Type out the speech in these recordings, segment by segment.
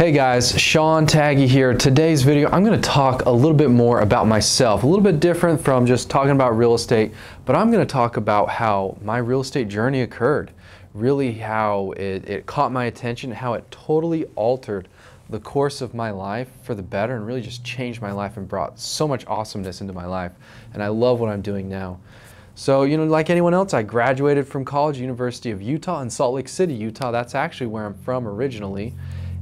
Hey guys, Sean Taggy here. Today's video, I'm gonna talk a little bit more about myself, a little bit different from just talking about real estate, but I'm gonna talk about how my real estate journey occurred, really how it, it caught my attention, how it totally altered the course of my life for the better and really just changed my life and brought so much awesomeness into my life. And I love what I'm doing now. So, you know, like anyone else, I graduated from college, University of Utah in Salt Lake City, Utah. That's actually where I'm from originally.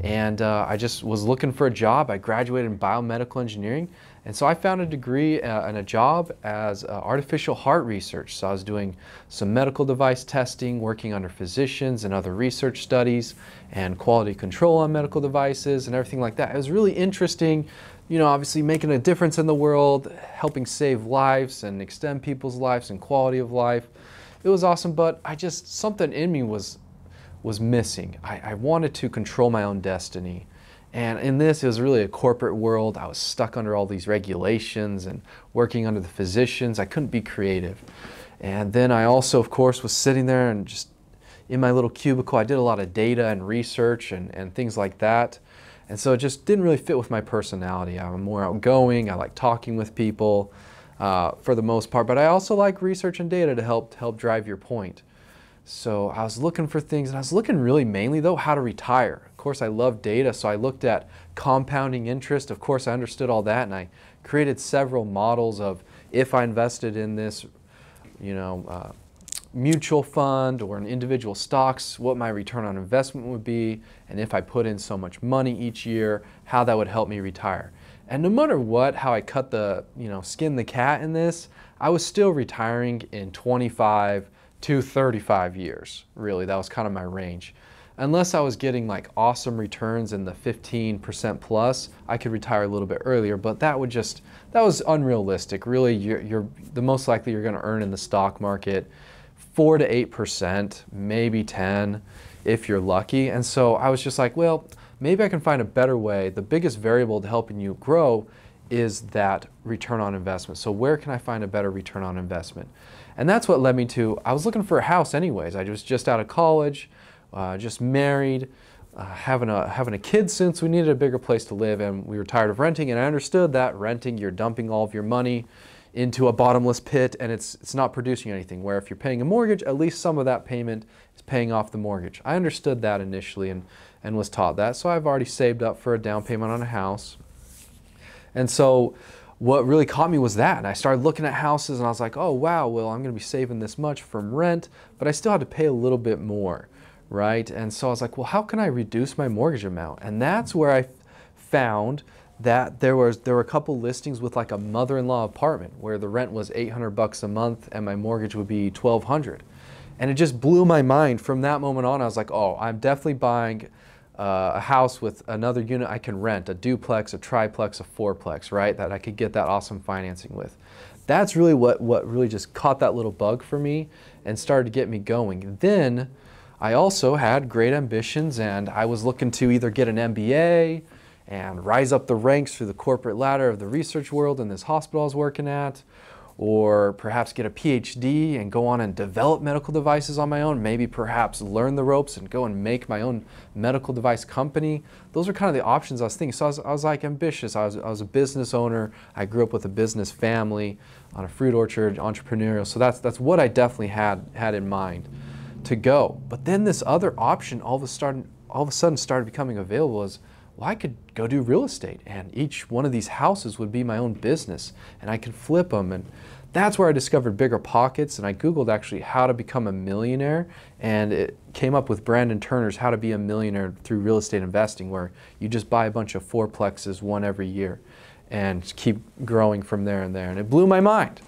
And uh, I just was looking for a job. I graduated in biomedical engineering. And so I found a degree uh, and a job as uh, artificial heart research. So I was doing some medical device testing, working under physicians and other research studies and quality control on medical devices and everything like that. It was really interesting, you know, obviously making a difference in the world, helping save lives and extend people's lives and quality of life. It was awesome, but I just, something in me was was missing. I, I wanted to control my own destiny. And in this, it was really a corporate world. I was stuck under all these regulations and working under the physicians. I couldn't be creative. And then I also, of course, was sitting there and just in my little cubicle. I did a lot of data and research and, and things like that. And so it just didn't really fit with my personality. I'm more outgoing. I like talking with people uh, for the most part. But I also like research and data to help, help drive your point. So I was looking for things and I was looking really mainly though how to retire. Of course I love data so I looked at compounding interest. Of course I understood all that and I created several models of if I invested in this you know uh, mutual fund or an individual stocks what my return on investment would be and if I put in so much money each year how that would help me retire. And no matter what, how I cut the, you know, skin the cat in this, I was still retiring in 25 to 35 years, really. That was kind of my range. Unless I was getting like awesome returns in the 15% plus, I could retire a little bit earlier, but that would just, that was unrealistic. Really, you're, you're the most likely you're gonna earn in the stock market four to 8%, maybe 10 if you're lucky. And so I was just like, well, maybe I can find a better way. The biggest variable to helping you grow is that return on investment. So where can I find a better return on investment? And that's what led me to, I was looking for a house anyways. I was just out of college, uh, just married, uh, having, a, having a kid since we needed a bigger place to live and we were tired of renting. And I understood that renting, you're dumping all of your money into a bottomless pit and it's, it's not producing anything. Where if you're paying a mortgage, at least some of that payment is paying off the mortgage. I understood that initially and, and was taught that. So I've already saved up for a down payment on a house. And so what really caught me was that. And I started looking at houses and I was like, oh, wow, well, I'm going to be saving this much from rent, but I still had to pay a little bit more, right? And so I was like, well, how can I reduce my mortgage amount? And that's where I found that there was there were a couple listings with like a mother-in-law apartment where the rent was 800 bucks a month and my mortgage would be 1200 and it just blew my mind from that moment on i was like oh i'm definitely buying uh, a house with another unit I can rent, a duplex, a triplex, a fourplex, right? That I could get that awesome financing with. That's really what, what really just caught that little bug for me and started to get me going. Then I also had great ambitions and I was looking to either get an MBA and rise up the ranks through the corporate ladder of the research world in this hospital I was working at or perhaps get a PhD and go on and develop medical devices on my own, maybe perhaps learn the ropes and go and make my own medical device company. Those are kind of the options I was thinking. So I was, I was like ambitious. I was, I was a business owner. I grew up with a business family on a fruit orchard, entrepreneurial. So that's, that's what I definitely had, had in mind to go. But then this other option all of a sudden, all of a sudden started becoming available is well, I could go do real estate and each one of these houses would be my own business and I can flip them. And that's where I discovered Bigger Pockets and I Googled actually how to become a millionaire and it came up with Brandon Turner's How to Be a Millionaire Through Real Estate Investing where you just buy a bunch of fourplexes one every year and keep growing from there and there. And it blew my mind.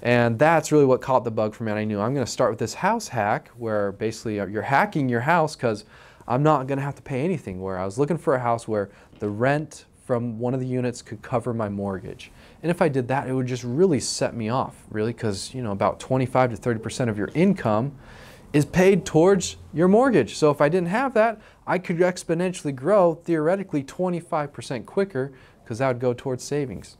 And that's really what caught the bug for me. And I knew I'm going to start with this house hack where basically uh, you're hacking your house because I'm not going to have to pay anything. Where I was looking for a house where the rent from one of the units could cover my mortgage. And if I did that, it would just really set me off, really, because you know about 25 to 30 percent of your income is paid towards your mortgage. So if I didn't have that, I could exponentially grow theoretically 25 percent quicker because that would go towards savings.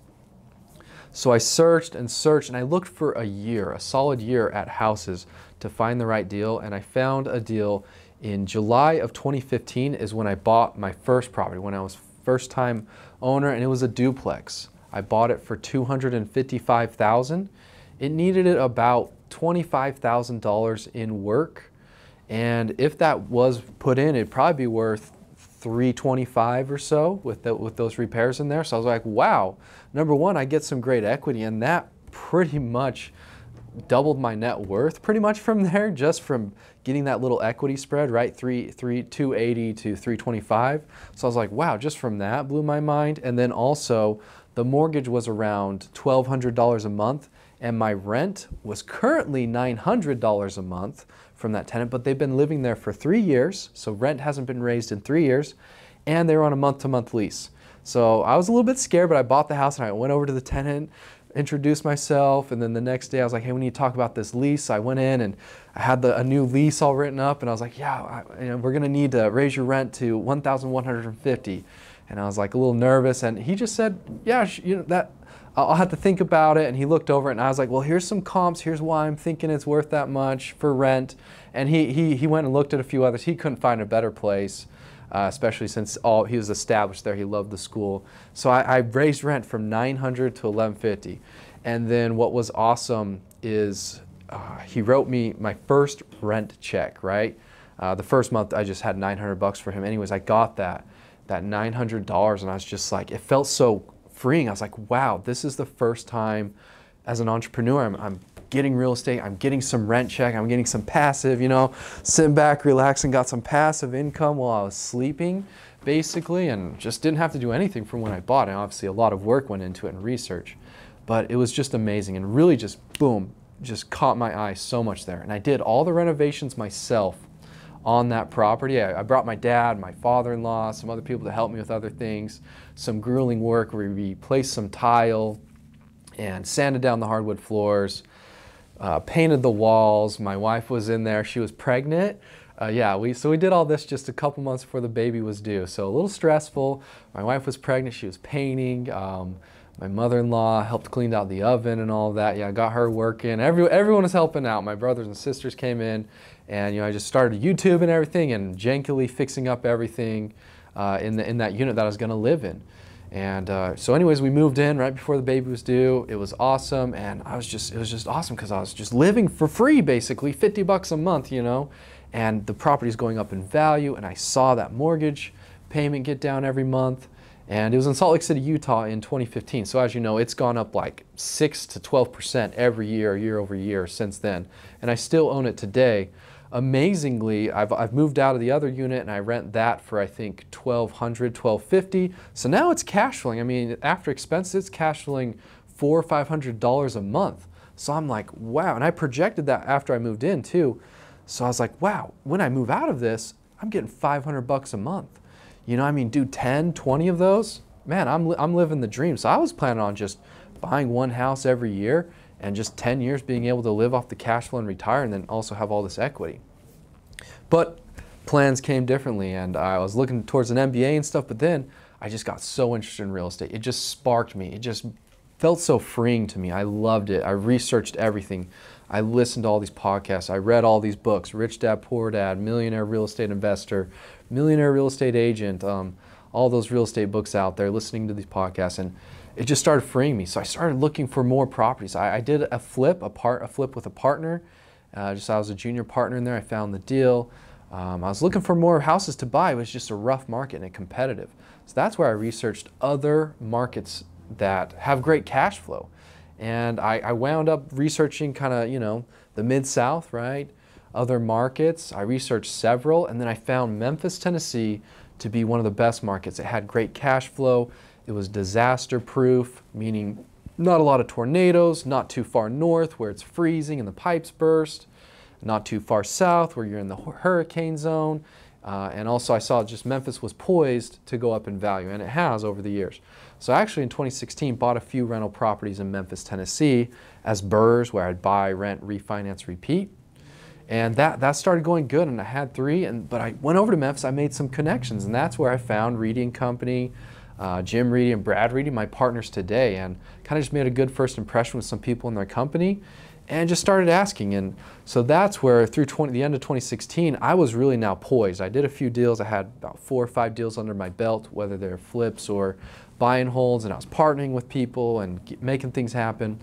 So I searched and searched and I looked for a year, a solid year at houses to find the right deal, and I found a deal in July of 2015 is when I bought my first property, when I was first time owner and it was a duplex. I bought it for 255,000. It needed about $25,000 in work. And if that was put in, it'd probably be worth 325 or so with, the, with those repairs in there. So I was like, wow, number one, I get some great equity and that pretty much doubled my net worth pretty much from there, just from getting that little equity spread, right? Three, three, 280 to 325. So I was like, wow, just from that blew my mind. And then also the mortgage was around $1,200 a month and my rent was currently $900 a month from that tenant, but they've been living there for three years. So rent hasn't been raised in three years and they were on a month to month lease. So I was a little bit scared, but I bought the house and I went over to the tenant introduced myself. And then the next day I was like, hey, we need to talk about this lease. So I went in and I had the, a new lease all written up. And I was like, yeah, I, you know, we're going to need to raise your rent to 1,150. And I was like a little nervous. And he just said, yeah, you know, that I'll have to think about it. And he looked over it and I was like, well, here's some comps. Here's why I'm thinking it's worth that much for rent. And he, he, he went and looked at a few others. He couldn't find a better place uh, especially since all he was established there. He loved the school. So I, I raised rent from 900 to 1150. And then what was awesome is uh, he wrote me my first rent check, right? Uh, the first month I just had 900 bucks for him. Anyways, I got that, that $900 and I was just like, it felt so freeing. I was like, wow, this is the first time as an entrepreneur, I'm, I'm getting real estate, I'm getting some rent check, I'm getting some passive, you know, sitting back, relaxing, got some passive income while I was sleeping basically and just didn't have to do anything from when I bought it. And obviously a lot of work went into it and research, but it was just amazing and really just boom, just caught my eye so much there. And I did all the renovations myself on that property. I, I brought my dad, my father-in-law, some other people to help me with other things, some grueling work where we placed some tile and sanded down the hardwood floors, uh, painted the walls. My wife was in there. She was pregnant. Uh, yeah, we, so we did all this just a couple months before the baby was due. So a little stressful. My wife was pregnant. She was painting. Um, my mother-in-law helped clean out the oven and all of that. Yeah, I got her working. Every, everyone was helping out. My brothers and sisters came in and, you know, I just started YouTube and everything and jankily fixing up everything uh, in, the, in that unit that I was going to live in. And uh, so anyways, we moved in right before the baby was due. It was awesome. And I was just, it was just awesome because I was just living for free, basically 50 bucks a month, you know, and the property's going up in value. And I saw that mortgage payment get down every month. And it was in Salt Lake City, Utah in 2015. So as you know, it's gone up like six to 12% every year, year over year since then. And I still own it today. Amazingly, I've, I've moved out of the other unit and I rent that for I think 1200 1250 So now it's cash flowing. I mean, after expenses, it's cash flowing four or $500 a month. So I'm like, wow. And I projected that after I moved in too. So I was like, wow, when I move out of this, I'm getting 500 bucks a month. You know, I mean, do 10, 20 of those, man, I'm, li I'm living the dream. So I was planning on just buying one house every year and just 10 years being able to live off the cash flow and retire and then also have all this equity. But plans came differently and I was looking towards an MBA and stuff, but then I just got so interested in real estate. It just sparked me. It just felt so freeing to me. I loved it. I researched everything. I listened to all these podcasts. I read all these books Rich Dad, Poor Dad, Millionaire Real Estate Investor, Millionaire Real Estate Agent, um, all those real estate books out there, listening to these podcasts. And it just started freeing me. So I started looking for more properties. I, I did a flip, a part, a flip with a partner uh, just I was a junior partner in there. I found the deal. Um, I was looking for more houses to buy. It was just a rough market and competitive. So that's where I researched other markets that have great cash flow. And I, I wound up researching kind of, you know, the Mid-South, right? Other markets. I researched several and then I found Memphis, Tennessee to be one of the best markets. It had great cash flow. It was disaster proof, meaning not a lot of tornadoes, not too far north where it's freezing and the pipes burst, not too far south where you're in the hurricane zone. Uh, and also I saw just Memphis was poised to go up in value, and it has over the years. So actually in 2016, bought a few rental properties in Memphis, Tennessee as burrs where I'd buy, rent, refinance, repeat. And that, that started going good and I had three, and, but I went over to Memphis, I made some connections, and that's where I found Reading Company, uh, Jim Reedy and Brad Reedy, my partners today, and kind of just made a good first impression with some people in their company and just started asking. And so that's where through 20, the end of 2016, I was really now poised. I did a few deals. I had about four or five deals under my belt, whether they're flips or buy and holds, and I was partnering with people and making things happen.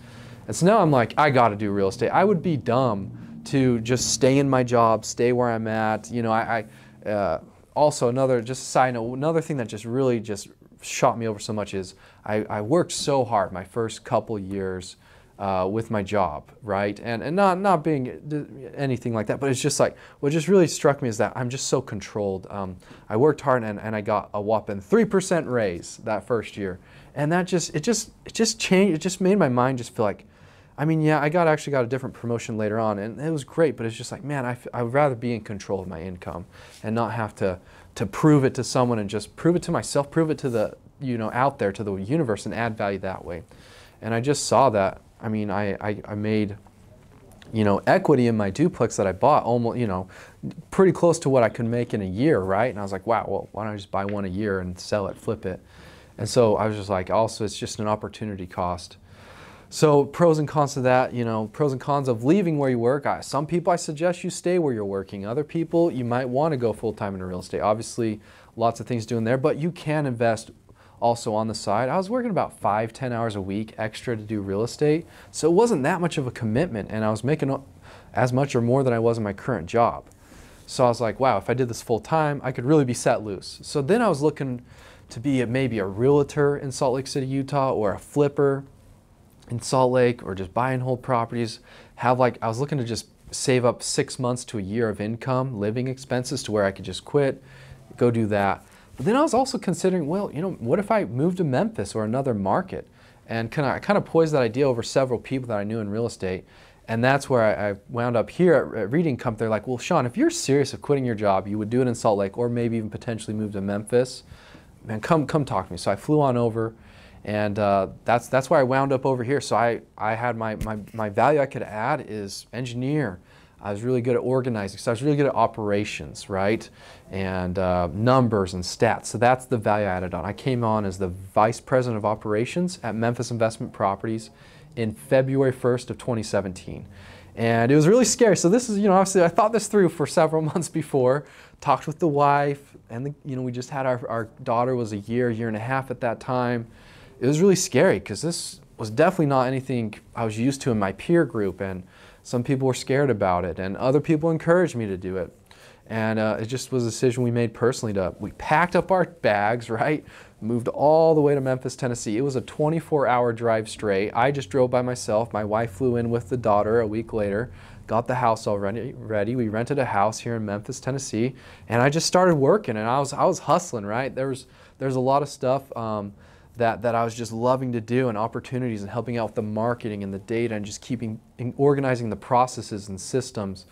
And so now I'm like, I got to do real estate. I would be dumb to just stay in my job, stay where I'm at. You know, I, I uh, also another just a side note, another thing that just really just shot me over so much is I, I worked so hard my first couple years uh, with my job, right? And, and not, not being anything like that, but it's just like, what just really struck me is that I'm just so controlled. Um, I worked hard and, and I got a whopping 3% raise that first year. And that just, it just, it just changed, it just made my mind just feel like, I mean, yeah, I got actually got a different promotion later on, and it was great. But it's just like, man, I, I would rather be in control of my income and not have to to prove it to someone and just prove it to myself, prove it to the, you know, out there, to the universe and add value that way. And I just saw that. I mean, I, I, I made, you know, equity in my duplex that I bought almost, you know, pretty close to what I could make in a year, right? And I was like, wow, well, why don't I just buy one a year and sell it, flip it? And so I was just like, also, it's just an opportunity cost. So pros and cons of that, you know, pros and cons of leaving where you work. I, some people I suggest you stay where you're working. Other people you might want to go full time into real estate. Obviously, lots of things doing there, but you can invest also on the side. I was working about five, ten hours a week extra to do real estate. So it wasn't that much of a commitment and I was making as much or more than I was in my current job. So I was like, wow, if I did this full time, I could really be set loose. So then I was looking to be a, maybe a realtor in Salt Lake City, Utah or a flipper in Salt Lake or just buy and hold properties, have like, I was looking to just save up six months to a year of income, living expenses to where I could just quit, go do that. But then I was also considering, well, you know, what if I moved to Memphis or another market? And kind of, I kind of poised that idea over several people that I knew in real estate. And that's where I, wound up here at, at Reading Comp. They're like, well, Sean, if you're serious of quitting your job, you would do it in Salt Lake or maybe even potentially move to Memphis. Man, come, come talk to me. So I flew on over and uh, that's, that's why I wound up over here. So I, I had my, my, my value I could add is engineer. I was really good at organizing. So I was really good at operations, right? And uh, numbers and stats. So that's the value I added on. I came on as the vice president of operations at Memphis Investment Properties in February 1st of 2017. And it was really scary. So this is, you know, obviously I thought this through for several months before, talked with the wife, and the, you know, we just had our, our daughter was a year, year and a half at that time it was really scary because this was definitely not anything I was used to in my peer group, and some people were scared about it, and other people encouraged me to do it. And uh, it just was a decision we made personally to, we packed up our bags, right? Moved all the way to Memphis, Tennessee. It was a 24 hour drive straight. I just drove by myself. My wife flew in with the daughter a week later, got the house all ready. ready. We rented a house here in Memphis, Tennessee, and I just started working and I was, I was hustling, right? There was, a lot of stuff. Um, that, that I was just loving to do and opportunities and helping out with the marketing and the data and just keeping and organizing the processes and systems.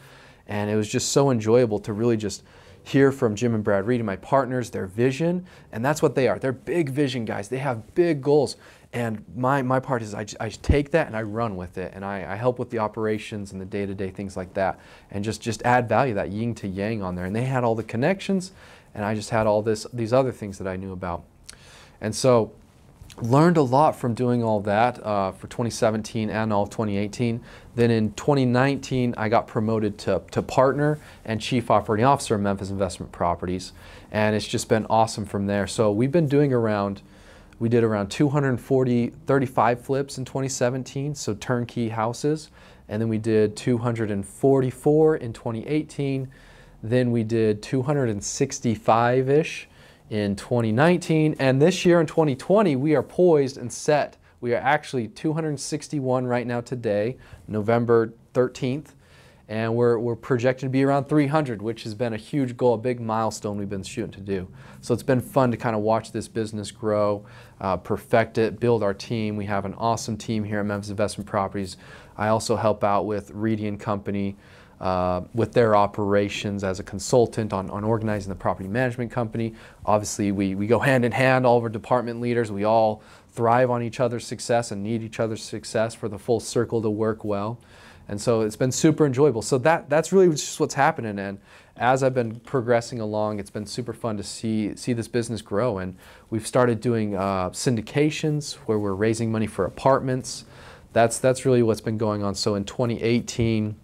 And it was just so enjoyable to really just hear from Jim and Brad Reed and my partners, their vision. And that's what they are. They're big vision guys. They have big goals. And my, my part is I, I take that and I run with it. And I, I help with the operations and the day-to-day things like that. And just, just add value, that yin to yang on there. And they had all the connections. And I just had all this, these other things that I knew about. And so learned a lot from doing all that uh, for 2017 and all of 2018. Then in 2019, I got promoted to, to partner and chief operating officer of Memphis Investment Properties. And it's just been awesome from there. So we've been doing around, we did around 240, 35 flips in 2017, so turnkey houses. And then we did 244 in 2018. Then we did 265-ish in 2019. And this year in 2020, we are poised and set. We are actually 261 right now today, November 13th. And we're, we're projected to be around 300, which has been a huge goal, a big milestone we've been shooting to do. So it's been fun to kind of watch this business grow, uh, perfect it, build our team. We have an awesome team here at Memphis Investment Properties. I also help out with Reedy and Company uh, with their operations as a consultant on, on organizing the property management company. Obviously, we, we go hand in hand, all of our department leaders, we all thrive on each other's success and need each other's success for the full circle to work well. And so it's been super enjoyable. So that, that's really just what's happening. And as I've been progressing along, it's been super fun to see, see this business grow. And we've started doing uh, syndications where we're raising money for apartments. That's, that's really what's been going on. So in 2018,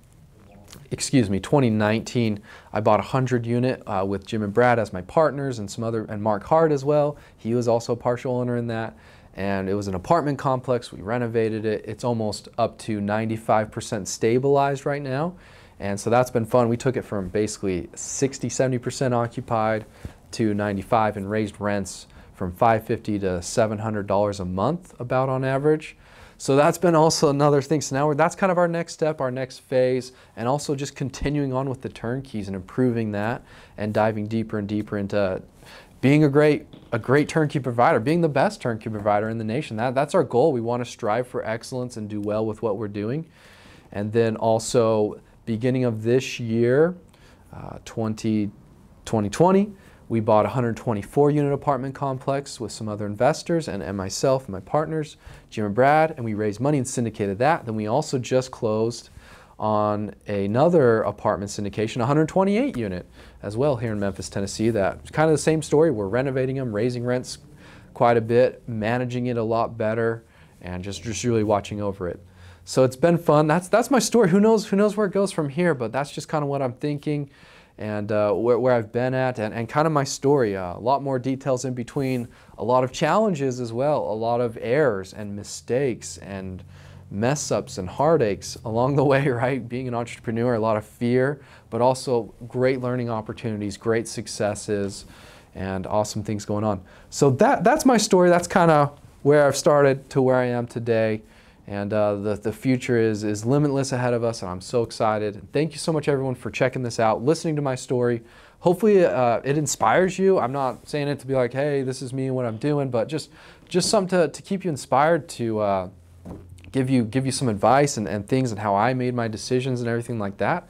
excuse me, 2019, I bought a 100 unit uh, with Jim and Brad as my partners and some other, and Mark Hart as well. He was also a partial owner in that. And it was an apartment complex. We renovated it. It's almost up to 95% stabilized right now. And so that's been fun. We took it from basically 60, 70% occupied to 95 and raised rents from 550 to $700 a month about on average. So that's been also another thing. So now that's kind of our next step, our next phase, and also just continuing on with the turnkeys and improving that and diving deeper and deeper into being a great a great turnkey provider, being the best turnkey provider in the nation. That, that's our goal. We want to strive for excellence and do well with what we're doing. And then also beginning of this year, uh, 20, 2020, we bought a 124 unit apartment complex with some other investors and, and myself and my partners, Jim and Brad, and we raised money and syndicated that. Then we also just closed on another apartment syndication, 128 unit as well here in Memphis, Tennessee. That's kind of the same story. We're renovating them, raising rents quite a bit, managing it a lot better, and just, just really watching over it. So it's been fun. That's, that's my story. Who knows, who knows where it goes from here, but that's just kind of what I'm thinking and uh, where, where, I've been at and, and kind of my story. Uh, a lot more details in between, a lot of challenges as well, a lot of errors and mistakes and mess ups and heartaches along the way, right? Being an entrepreneur, a lot of fear, but also great learning opportunities, great successes, and awesome things going on. So that, that's my story. That's kind of where I've started to where I am today. And uh, the, the future is, is limitless ahead of us, and I'm so excited. thank you so much, everyone, for checking this out, listening to my story. Hopefully, uh, it inspires you. I'm not saying it to be like, hey, this is me and what I'm doing, but just, just something to, to keep you inspired to uh, give, you, give you some advice and, and things and how I made my decisions and everything like that.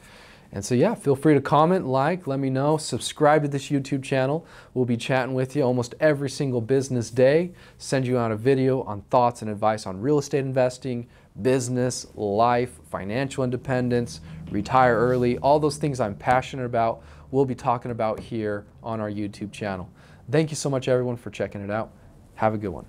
And so yeah, feel free to comment, like, let me know, subscribe to this YouTube channel. We'll be chatting with you almost every single business day, send you out a video on thoughts and advice on real estate investing, business, life, financial independence, retire early, all those things I'm passionate about, we'll be talking about here on our YouTube channel. Thank you so much everyone for checking it out. Have a good one.